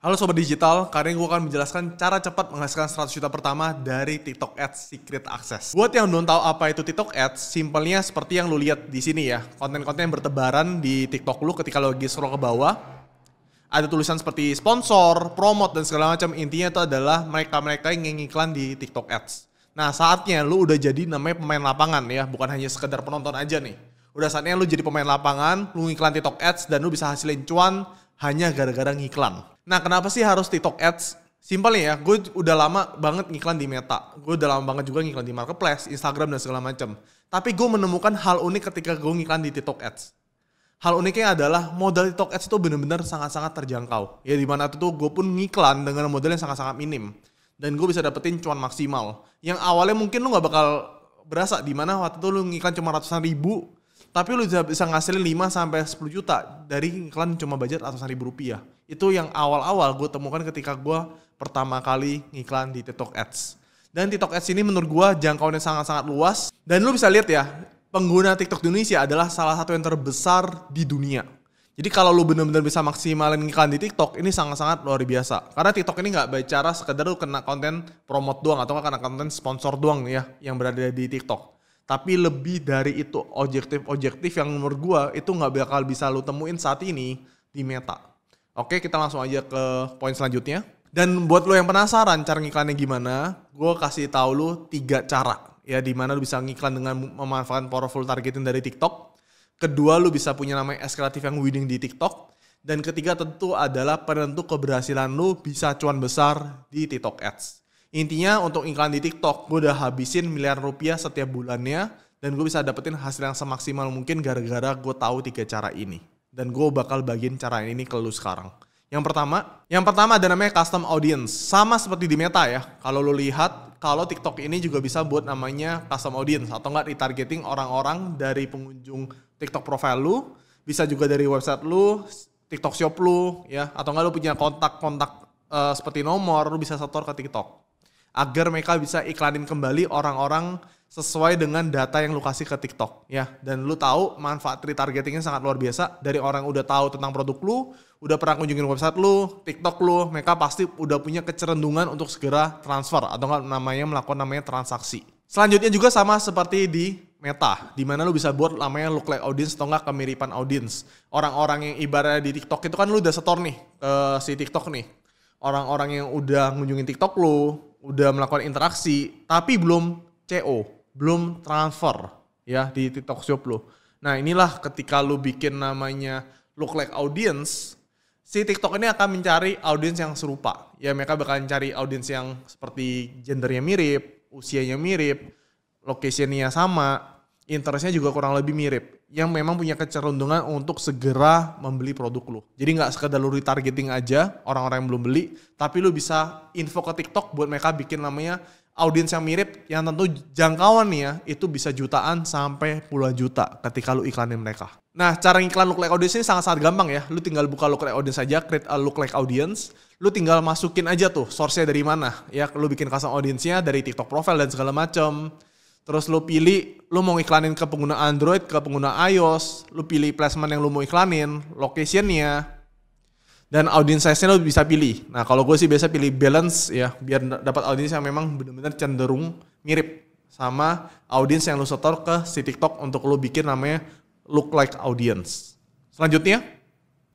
Halo Sobat Digital, kali ini gue akan menjelaskan cara cepat menghasilkan 100 juta pertama dari TikTok Ads Secret Access. Buat yang belum tahu apa itu TikTok Ads, simpelnya seperti yang lo lihat di sini ya. Konten-konten yang bertebaran di TikTok lu ketika lo lagi scroll ke bawah, ada tulisan seperti sponsor, promote, dan segala macam. Intinya itu adalah mereka-mereka yang ngiklan di TikTok Ads. Nah saatnya lu udah jadi namanya pemain lapangan ya, bukan hanya sekedar penonton aja nih. Udah saatnya lu jadi pemain lapangan, lu ngiklan TikTok Ads, dan lu bisa hasilin cuan hanya gara-gara ngiklan. Nah, kenapa sih harus TikTok Ads? Simpel nih ya, gue udah lama banget ngiklan di Meta. Gue udah lama banget juga ngiklan di Marketplace, Instagram, dan segala macem. Tapi gue menemukan hal unik ketika gue ngiklan di TikTok Ads. Hal uniknya adalah modal TikTok Ads itu bener-bener sangat-sangat terjangkau. Ya dimana itu tuh gue pun ngiklan dengan modal yang sangat-sangat minim. Dan gue bisa dapetin cuan maksimal. Yang awalnya mungkin lu gak bakal berasa dimana waktu itu lo ngiklan cuma ratusan ribu, tapi lo bisa, bisa ngasilin 5 sampai 10 juta dari ngiklan cuma budget ratusan ribu rupiah. Itu yang awal-awal gue temukan ketika gue pertama kali ngiklan di TikTok Ads. Dan TikTok Ads ini menurut gue jangkauannya sangat-sangat luas. Dan lu bisa lihat ya, pengguna TikTok di Indonesia adalah salah satu yang terbesar di dunia. Jadi kalau lu bener-bener bisa maksimalin iklan di TikTok, ini sangat-sangat luar biasa. Karena TikTok ini nggak bicara sekedar lu kena konten promote doang atau kena konten sponsor doang ya yang berada di TikTok. Tapi lebih dari itu objektif-objektif yang menurut gue itu nggak bakal bisa lu temuin saat ini di Meta. Oke, kita langsung aja ke poin selanjutnya. Dan buat lo yang penasaran cara ngiklannya gimana, gue kasih tau lo tiga cara. Ya, dimana lo bisa ngiklan dengan memanfaatkan powerful targeting dari TikTok. Kedua, lo bisa punya nama eskalatif yang winning di TikTok. Dan ketiga tentu adalah penentu keberhasilan lo bisa cuan besar di TikTok Ads. Intinya untuk iklan di TikTok, gue udah habisin miliar rupiah setiap bulannya dan gue bisa dapetin hasil yang semaksimal mungkin gara-gara gue tahu tiga cara ini dan gue bakal bagiin cara ini ke lu sekarang. Yang pertama, yang pertama ada namanya custom audience. Sama seperti di Meta ya. Kalau lu lihat, kalau TikTok ini juga bisa buat namanya custom audience atau enggak retargeting orang-orang dari pengunjung TikTok profile lu, bisa juga dari website lu, TikTok shop lu ya, atau enggak lu punya kontak-kontak uh, seperti nomor, lu bisa setor ke TikTok. Agar mereka bisa iklanin kembali orang-orang sesuai dengan data yang lu kasih ke TikTok ya dan lu tahu manfaat retargetingnya sangat luar biasa dari orang udah tahu tentang produk lu udah pernah kunjungin website lu TikTok lu mereka pasti udah punya kecerendungan untuk segera transfer atau nggak namanya melakukan namanya transaksi selanjutnya juga sama seperti di Meta, di mana lu bisa buat namanya look like audience atau enggak kemiripan audience. Orang-orang yang ibaratnya di TikTok itu kan lu udah setor nih ke si TikTok nih. Orang-orang yang udah ngunjungin TikTok lu, udah melakukan interaksi, tapi belum CO belum transfer ya di TikTok Shop lo. Nah inilah ketika lo bikin namanya look like audience, si TikTok ini akan mencari audiens yang serupa. Ya mereka bakal cari audiens yang seperti gendernya mirip, usianya mirip, locationnya sama, interestnya juga kurang lebih mirip. Yang memang punya kecerundungan untuk segera membeli produk lo. Jadi nggak sekedar lo retargeting aja orang-orang yang belum beli, tapi lo bisa info ke TikTok buat mereka bikin namanya audiens yang mirip yang tentu jangkauan nih ya itu bisa jutaan sampai puluhan juta ketika lu iklanin mereka. Nah, cara ngiklan look like audience ini sangat-sangat gampang ya. Lu tinggal buka look like audience saja, create a look like audience. Lu tinggal masukin aja tuh source-nya dari mana. Ya, lu bikin custom audience-nya dari TikTok profile dan segala macam. Terus lu pilih, lu mau iklanin ke pengguna Android, ke pengguna iOS. Lu pilih placement yang lu mau iklanin, location-nya, dan audience size-nya lo bisa pilih. Nah, kalau gue sih biasa pilih balance ya, biar dapat audiens yang memang benar-benar cenderung mirip sama audiens yang lo setor ke si TikTok untuk lo bikin namanya look like audience. Selanjutnya,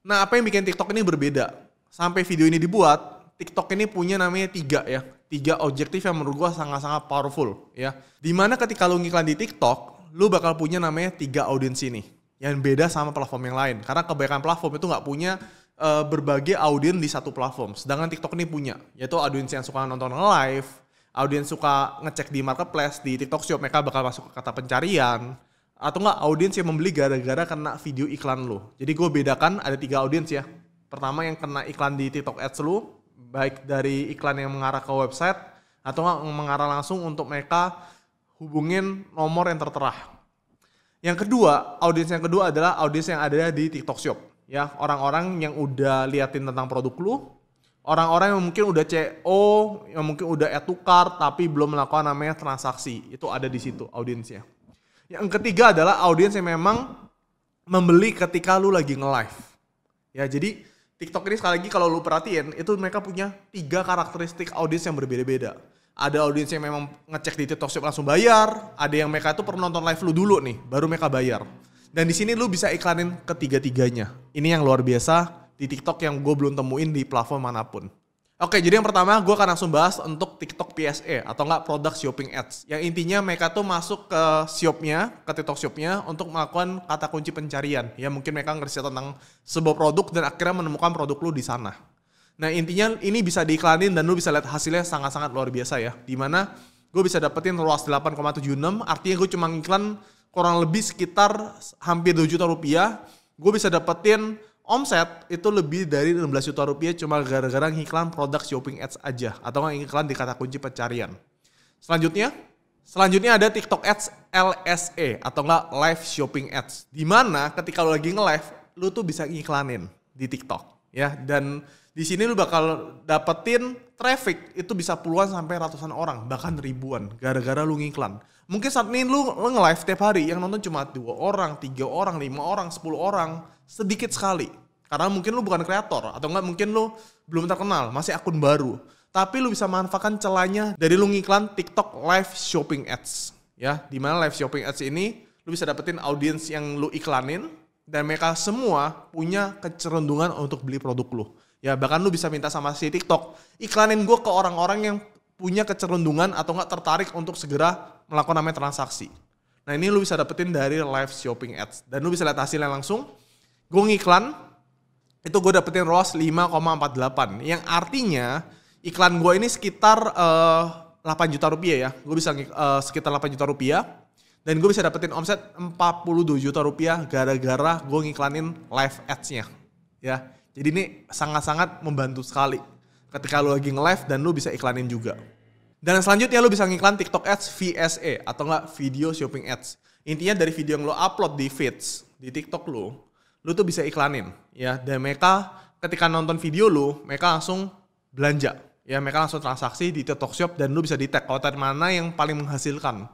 nah apa yang bikin TikTok ini berbeda? Sampai video ini dibuat, TikTok ini punya namanya tiga ya, tiga objektif yang menurut gue sangat-sangat powerful ya. Dimana ketika lo ngiklan di TikTok, lo bakal punya namanya tiga audiens ini yang beda sama platform yang lain. Karena kebanyakan platform itu nggak punya uh, eh, berbagai audiens di satu platform. Sedangkan TikTok ini punya, yaitu audiens yang suka nonton live, audiens suka ngecek di marketplace, di TikTok Shop mereka bakal masuk ke kata pencarian, atau enggak audiens yang membeli gara-gara kena video iklan lo. Jadi gue bedakan ada tiga audiens ya. Pertama yang kena iklan di TikTok Ads lo, baik dari iklan yang mengarah ke website, atau enggak mengarah langsung untuk mereka hubungin nomor yang tertera. Yang kedua, audiens yang kedua adalah audiens yang ada di TikTok Shop ya orang-orang yang udah liatin tentang produk lu orang-orang yang mungkin udah CO e yang mungkin udah etukar tapi belum melakukan namanya transaksi itu ada di situ audiensnya yang ketiga adalah audiens yang memang membeli ketika lu lagi nge-live ya jadi TikTok ini sekali lagi kalau lu perhatiin itu mereka punya tiga karakteristik audiens yang berbeda-beda ada audiens yang memang ngecek di TikTok Shop langsung bayar ada yang mereka itu perlu nonton live lu dulu nih baru mereka bayar dan di sini lu bisa iklanin ketiga-tiganya. Ini yang luar biasa di TikTok yang gue belum temuin di platform manapun. Oke, jadi yang pertama gue akan langsung bahas untuk TikTok PSE atau enggak produk shopping ads. Yang intinya mereka tuh masuk ke shopnya, ke TikTok shopnya untuk melakukan kata kunci pencarian. Ya mungkin mereka ngerti tentang sebuah produk dan akhirnya menemukan produk lu di sana. Nah intinya ini bisa diiklanin dan lu bisa lihat hasilnya sangat-sangat luar biasa ya. Dimana gue bisa dapetin luas 8,76 artinya gue cuma ngiklan kurang lebih sekitar hampir 2 juta rupiah gue bisa dapetin omset itu lebih dari 16 juta rupiah cuma gara-gara iklan produk shopping ads aja atau nggak iklan di kata kunci pencarian selanjutnya selanjutnya ada TikTok ads LSE atau enggak live shopping ads dimana ketika lo lagi nge-live lo tuh bisa ngiklanin di TikTok ya dan di sini lo bakal dapetin traffic itu bisa puluhan sampai ratusan orang bahkan ribuan gara-gara lo ngiklan Mungkin saat ini lu, lu nge-live tiap hari yang nonton cuma dua orang, tiga orang, lima orang, sepuluh orang, sedikit sekali. Karena mungkin lu bukan kreator atau enggak mungkin lu belum terkenal, masih akun baru. Tapi lu bisa manfaatkan celahnya dari lu ngiklan TikTok live shopping ads ya. di mana live shopping ads ini lu bisa dapetin audiens yang lu iklanin dan mereka semua punya kecerendungan untuk beli produk lu. Ya bahkan lu bisa minta sama si TikTok, iklanin gue ke orang-orang yang punya kecerendungan atau enggak tertarik untuk segera melakukan namanya transaksi. Nah ini lu bisa dapetin dari live shopping ads. Dan lu bisa lihat hasilnya langsung. Gue ngiklan, itu gue dapetin ROAS 5,48. Yang artinya iklan gue ini sekitar uh, eh, 8 juta rupiah ya. Gue bisa uh, sekitar 8 juta rupiah. Dan gue bisa dapetin omset 42 juta rupiah gara-gara gue ngiklanin live ads-nya. Ya. Jadi ini sangat-sangat membantu sekali ketika lu lagi nge-live dan lu bisa iklanin juga. Dan selanjutnya lo bisa ngiklan TikTok Ads VSA atau enggak Video Shopping Ads. Intinya dari video yang lo upload di feeds di TikTok lo, lo tuh bisa iklanin ya. Dan mereka ketika nonton video lo, mereka langsung belanja. Ya, mereka langsung transaksi di TikTok Shop dan lo bisa detect kalau tadi mana yang paling menghasilkan.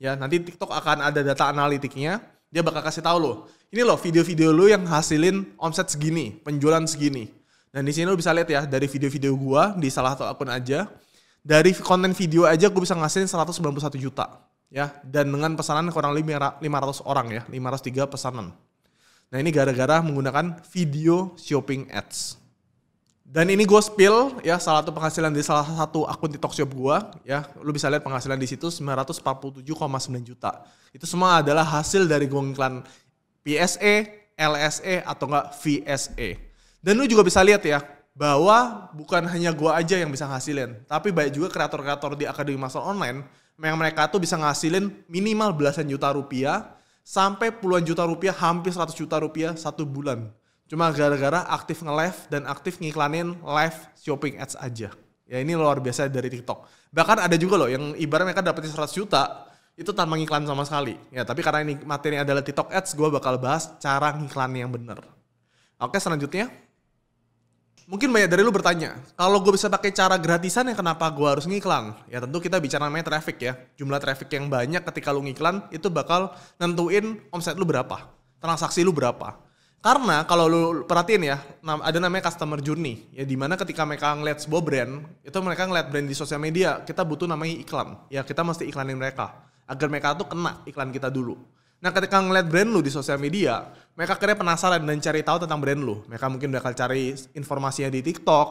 Ya, nanti TikTok akan ada data analitiknya. Dia bakal kasih tahu lo, ini loh video-video lo yang hasilin omset segini, penjualan segini. Dan di sini lo bisa lihat ya dari video-video gua di salah satu akun aja dari konten video aja gue bisa ngasihin 191 juta ya dan dengan pesanan kurang lebih 500 orang ya 503 pesanan nah ini gara-gara menggunakan video shopping ads dan ini gue spill ya salah satu penghasilan di salah satu akun TikTok shop gue ya. Lu bisa lihat penghasilan di situ 947,9 juta. Itu semua adalah hasil dari gue iklan PSE, LSE atau enggak VSE. Dan lu juga bisa lihat ya bahwa bukan hanya gue aja yang bisa ngasilin, tapi banyak juga kreator-kreator di Akademi Master Online yang mereka tuh bisa ngasilin minimal belasan juta rupiah sampai puluhan juta rupiah, hampir 100 juta rupiah satu bulan. Cuma gara-gara aktif nge-live dan aktif ngiklanin live shopping ads aja. Ya ini luar biasa dari TikTok. Bahkan ada juga loh yang ibarat mereka dapetin 100 juta, itu tanpa ngiklan sama sekali. Ya, tapi karena ini materi adalah TikTok Ads, gue bakal bahas cara ngiklan yang bener. Oke, selanjutnya mungkin banyak dari lu bertanya, kalau gue bisa pakai cara gratisan ya kenapa gue harus ngiklan? Ya tentu kita bicara namanya traffic ya. Jumlah traffic yang banyak ketika lu ngiklan itu bakal nentuin omset lu berapa, transaksi lu berapa. Karena kalau lu perhatiin ya, ada namanya customer journey. Ya dimana ketika mereka ngeliat sebuah brand, itu mereka ngeliat brand di sosial media, kita butuh namanya iklan. Ya kita mesti iklanin mereka. Agar mereka tuh kena iklan kita dulu. Nah ketika ngeliat brand lu di sosial media, mereka akhirnya penasaran dan cari tahu tentang brand lu. Mereka mungkin bakal cari informasinya di TikTok,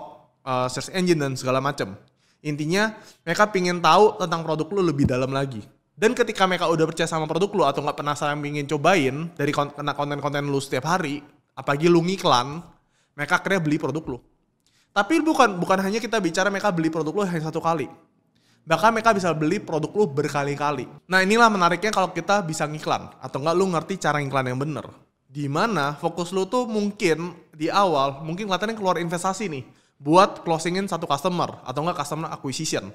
uh, search engine dan segala macem. Intinya mereka pingin tahu tentang produk lu lebih dalam lagi. Dan ketika mereka udah percaya sama produk lu atau nggak penasaran pingin cobain dari kena konten-konten lu setiap hari, apalagi lu ngiklan, mereka akhirnya beli produk lu. Tapi bukan bukan hanya kita bicara mereka beli produk lu hanya satu kali bahkan mereka bisa beli produk lu berkali-kali. Nah inilah menariknya kalau kita bisa ngiklan atau enggak lu ngerti cara ngiklan yang bener. mana fokus lu tuh mungkin di awal mungkin kelihatannya keluar investasi nih buat closingin satu customer atau enggak customer acquisition.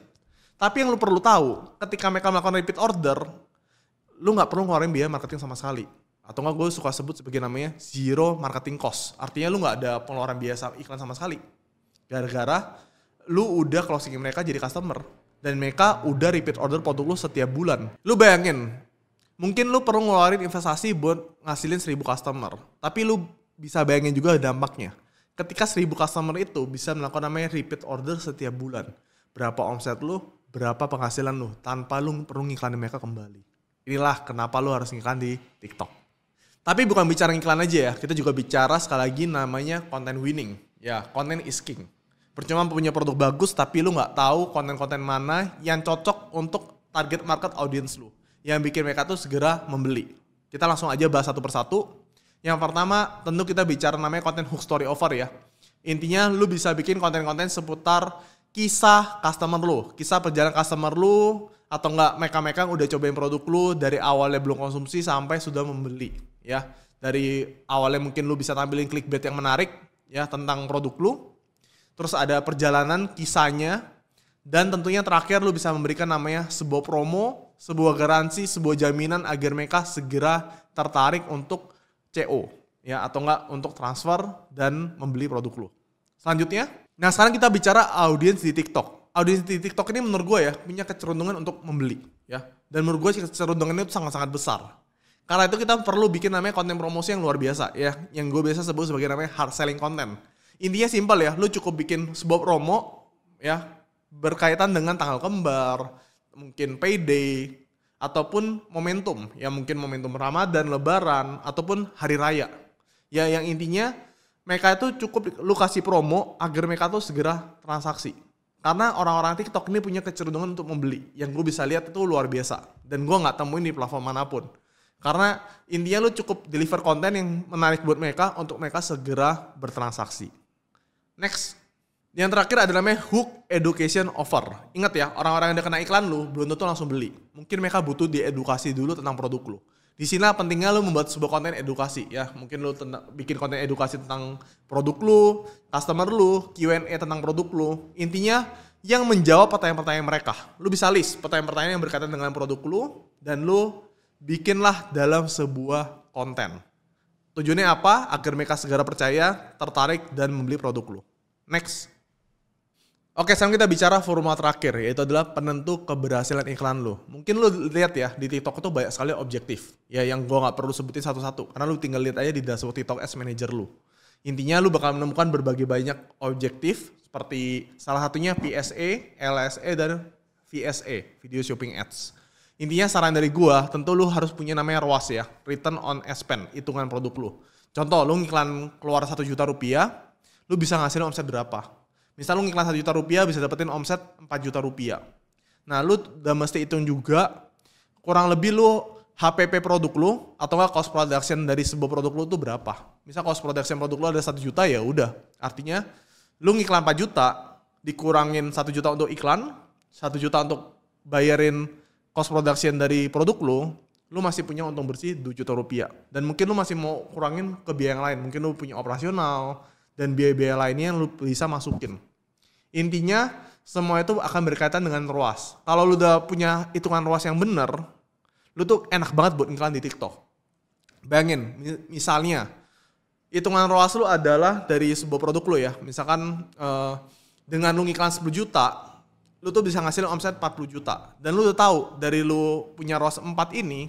Tapi yang lu perlu tahu ketika mereka melakukan repeat order, lu nggak perlu ngeluarin biaya marketing sama sekali. Atau enggak gue suka sebut sebagai namanya zero marketing cost. Artinya lu nggak ada pengeluaran biaya iklan sama sekali. Gara-gara lu udah closingin mereka jadi customer dan mereka udah repeat order produk lu setiap bulan. Lu bayangin, mungkin lu perlu ngeluarin investasi buat ngasilin seribu customer, tapi lu bisa bayangin juga dampaknya. Ketika seribu customer itu bisa melakukan namanya repeat order setiap bulan. Berapa omset lu, berapa penghasilan lu tanpa lu perlu ngiklanin mereka kembali. Inilah kenapa lu harus ngiklan di TikTok. Tapi bukan bicara iklan aja ya, kita juga bicara sekali lagi namanya content winning. Ya, content is king percuma punya produk bagus tapi lu nggak tahu konten-konten mana yang cocok untuk target market audience lu yang bikin mereka tuh segera membeli kita langsung aja bahas satu persatu yang pertama tentu kita bicara namanya konten hook story over ya intinya lu bisa bikin konten-konten seputar kisah customer lu kisah perjalanan customer lu atau enggak mereka-mereka udah cobain produk lu dari awalnya belum konsumsi sampai sudah membeli ya dari awalnya mungkin lu bisa tampilin clickbait yang menarik ya tentang produk lu terus ada perjalanan kisahnya dan tentunya terakhir lu bisa memberikan namanya sebuah promo, sebuah garansi, sebuah jaminan agar mereka segera tertarik untuk CO ya atau enggak untuk transfer dan membeli produk lu. Selanjutnya, nah sekarang kita bicara audiens di TikTok. Audiens di TikTok ini menurut gue ya punya kecerundungan untuk membeli ya. Dan menurut gue kecerundungannya itu sangat-sangat besar. Karena itu kita perlu bikin namanya konten promosi yang luar biasa ya, yang gue biasa sebut sebagai namanya hard selling content intinya simpel ya lu cukup bikin sebuah promo ya berkaitan dengan tanggal kembar mungkin payday ataupun momentum ya mungkin momentum Ramadan Lebaran ataupun hari raya ya yang intinya mereka itu cukup lu kasih promo agar mereka tuh segera transaksi karena orang-orang TikTok ini punya kecerdungan untuk membeli yang gue bisa lihat itu luar biasa dan gue nggak temuin di platform manapun karena intinya lu cukup deliver konten yang menarik buat mereka untuk mereka segera bertransaksi Next. Yang terakhir adalah namanya hook education offer. Ingat ya, orang-orang yang udah kena iklan lu belum tentu langsung beli. Mungkin mereka butuh diedukasi dulu tentang produk lu. Di sini pentingnya lu membuat sebuah konten edukasi ya. Mungkin lu tentang, bikin konten edukasi tentang produk lu, customer lu, Q&A tentang produk lu. Intinya yang menjawab pertanyaan-pertanyaan mereka. Lu bisa list pertanyaan-pertanyaan yang berkaitan dengan produk lu dan lu bikinlah dalam sebuah konten. Tujuannya apa? Agar mereka segera percaya, tertarik, dan membeli produk lu. Next. Oke, sekarang kita bicara format terakhir, yaitu adalah penentu keberhasilan iklan lu. Mungkin lu lihat ya, di TikTok itu banyak sekali objektif. Ya, yang gua nggak perlu sebutin satu-satu. Karena lu tinggal lihat aja di dashboard TikTok Ads Manager lu. Intinya lu bakal menemukan berbagai banyak objektif, seperti salah satunya PSA, e, LSA, e, dan VSA, e, Video Shopping Ads Intinya saran dari gua, tentu lu harus punya namanya ROAS ya, return on ad spend, hitungan produk lu. Contoh, lu ngiklan keluar satu juta rupiah, lu bisa ngasih omset berapa? Misal lu ngiklan satu juta rupiah, bisa dapetin omset 4 juta rupiah. Nah, lu udah mesti hitung juga, kurang lebih lu HPP produk lu atau enggak cost production dari sebuah produk lu tuh berapa? Misal cost production produk lu ada satu juta ya udah. Artinya lu ngiklan 4 juta, dikurangin satu juta untuk iklan, satu juta untuk bayarin cost production dari produk lu, lu masih punya untung bersih 2 juta rupiah. Dan mungkin lu masih mau kurangin ke biaya yang lain. Mungkin lu punya operasional dan biaya-biaya lainnya yang lu bisa masukin. Intinya semua itu akan berkaitan dengan ruas. Kalau lu udah punya hitungan ruas yang bener, lu tuh enak banget buat iklan di TikTok. Bayangin, misalnya hitungan ruas lu adalah dari sebuah produk lu ya. Misalkan uh, dengan lu ngiklan 10 juta, lu tuh bisa ngasilin omset 40 juta dan lu udah tahu dari lu punya ROS 4 ini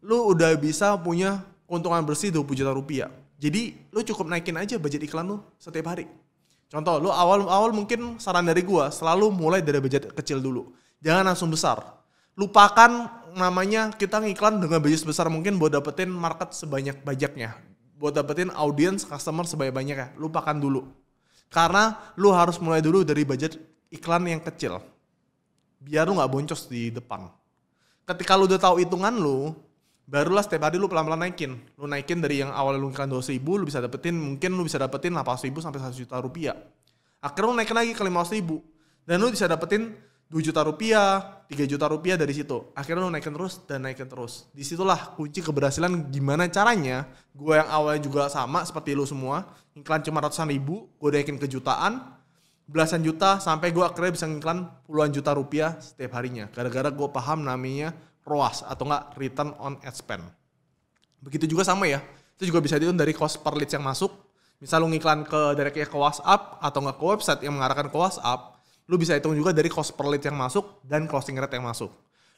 lu udah bisa punya keuntungan bersih 20 juta rupiah jadi lu cukup naikin aja budget iklan lu setiap hari contoh lu awal awal mungkin saran dari gua selalu mulai dari budget kecil dulu jangan langsung besar lupakan namanya kita ngiklan dengan budget besar mungkin buat dapetin market sebanyak banyaknya buat dapetin audience customer sebanyak-banyaknya lupakan dulu karena lu harus mulai dulu dari budget iklan yang kecil. Biar lu nggak boncos di depan. Ketika lu udah tahu hitungan lu, barulah setiap hari lu pelan-pelan naikin. Lu naikin dari yang awal lu iklan 200 ribu, lu bisa dapetin, mungkin lu bisa dapetin 800 ribu sampai satu juta rupiah. Akhirnya lu naikin lagi ke 500 ribu. Dan lu bisa dapetin dua juta rupiah, tiga juta rupiah dari situ. Akhirnya lu naikin terus dan naikin terus. Disitulah kunci keberhasilan gimana caranya. Gue yang awalnya juga sama seperti lu semua. Iklan cuma ratusan ribu, gue naikin ke jutaan belasan juta sampai gue akhirnya bisa ngiklan puluhan juta rupiah setiap harinya. Gara-gara gue paham namanya ROAS atau enggak Return on Ad Spend. Begitu juga sama ya. Itu juga bisa dihitung dari cost per leads yang masuk. Misal lu ngiklan ke dari ke WhatsApp atau enggak ke website yang mengarahkan ke WhatsApp, lu bisa hitung juga dari cost per lead yang masuk dan closing rate yang masuk.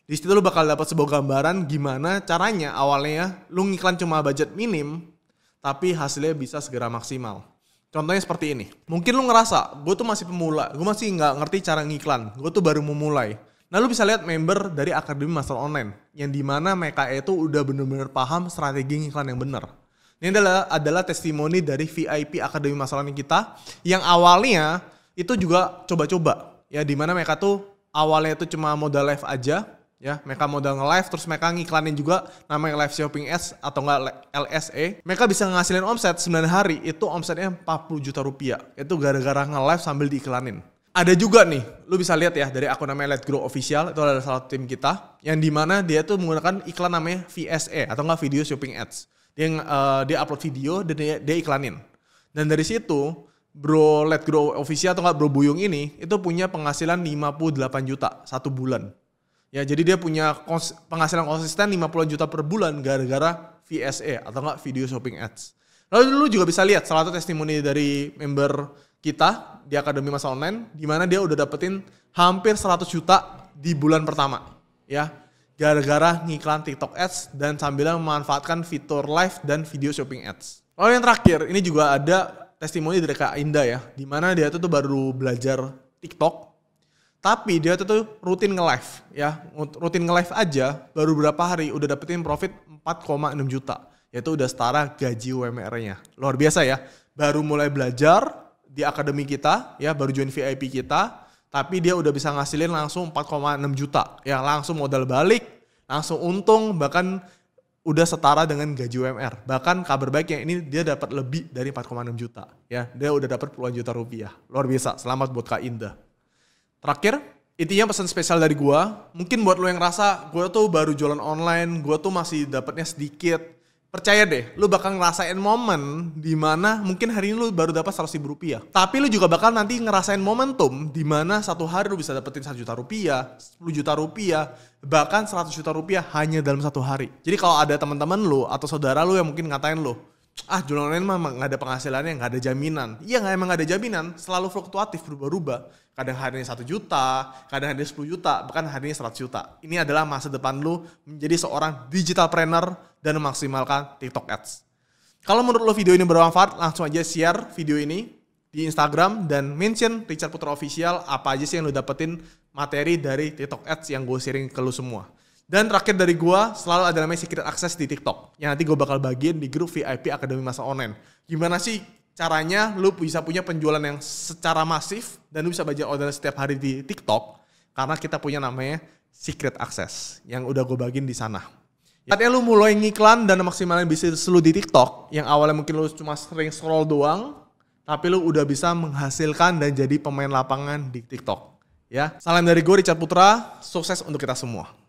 Di situ lu bakal dapat sebuah gambaran gimana caranya awalnya lu ngiklan cuma budget minim tapi hasilnya bisa segera maksimal. Contohnya seperti ini. Mungkin lu ngerasa, gue tuh masih pemula, gue masih nggak ngerti cara ngiklan, gue tuh baru mau mulai. Nah lu bisa lihat member dari Akademi Master Online, yang dimana mereka itu udah bener-bener paham strategi ngiklan yang bener. Ini adalah, adalah testimoni dari VIP Akademi Master Online kita, yang awalnya itu juga coba-coba. Ya dimana mereka tuh awalnya itu cuma modal live aja, ya mereka modal nge-live terus mereka ngiklanin juga namanya live shopping ads atau enggak LSE e. mereka bisa ngasilin omset 9 hari itu omsetnya 40 juta rupiah itu gara-gara nge-live sambil diiklanin ada juga nih, lu bisa lihat ya dari akun namanya Let Grow Official, itu adalah salah satu tim kita, yang dimana dia tuh menggunakan iklan namanya VSE atau enggak Video Shopping Ads. Dia, uh, dia upload video dan dia, dia iklanin. Dan dari situ, bro Let Grow Official atau enggak bro Buyung ini, itu punya penghasilan 58 juta satu bulan. Ya jadi dia punya penghasilan konsisten 50 juta per bulan gara-gara VSA e atau enggak video shopping ads. Lalu lu juga bisa lihat salah satu testimoni dari member kita di Akademi Masa Online di mana dia udah dapetin hampir 100 juta di bulan pertama ya gara-gara ngiklan TikTok Ads dan sambil memanfaatkan fitur live dan video shopping ads. Lalu yang terakhir, ini juga ada testimoni dari Kak Indah ya, di mana dia itu tuh baru belajar TikTok tapi dia tuh rutin nge-live ya, rutin nge-live aja baru berapa hari udah dapetin profit 4,6 juta. Yaitu udah setara gaji UMR-nya. Luar biasa ya. Baru mulai belajar di akademi kita ya, baru join VIP kita, tapi dia udah bisa ngasilin langsung 4,6 juta. Ya, langsung modal balik, langsung untung bahkan udah setara dengan gaji UMR. Bahkan kabar baik yang ini dia dapat lebih dari 4,6 juta ya. Dia udah dapat puluhan juta rupiah. Luar biasa. Selamat buat Kak Indah. Terakhir, intinya pesan spesial dari gue, mungkin buat lo yang rasa gue tuh baru jualan online, gue tuh masih dapetnya sedikit. Percaya deh, lo bakal ngerasain momen di mana mungkin hari ini lo baru dapat 100 ribu rupiah. Tapi lo juga bakal nanti ngerasain momentum di mana satu hari lo bisa dapetin 1 juta rupiah, 10 juta rupiah, bahkan 100 juta rupiah hanya dalam satu hari. Jadi kalau ada teman-teman lo atau saudara lo yang mungkin ngatain lo, ah jualan online mah gak ada penghasilannya gak ada jaminan iya emang gak ada jaminan selalu fluktuatif berubah-ubah kadang harinya satu juta, kadang harinya 10 juta, bahkan harinya 100 juta. Ini adalah masa depan lu menjadi seorang digital trainer dan memaksimalkan TikTok Ads. Kalau menurut lo video ini bermanfaat, langsung aja share video ini di Instagram dan mention Richard Putra Official apa aja sih yang lo dapetin materi dari TikTok Ads yang gue sharing ke lo semua. Dan terakhir dari gue, selalu ada namanya secret access di TikTok. Yang nanti gue bakal bagiin di grup VIP Akademi Masa Online. Gimana sih caranya lu bisa punya penjualan yang secara masif dan lu bisa baca order setiap hari di TikTok karena kita punya namanya secret access yang udah gue bagiin di sana. Saatnya lu mulai ngiklan dan maksimalin bisnis lu di TikTok yang awalnya mungkin lu cuma sering scroll doang tapi lu udah bisa menghasilkan dan jadi pemain lapangan di TikTok. Ya, salam dari gue Richard Putra, sukses untuk kita semua.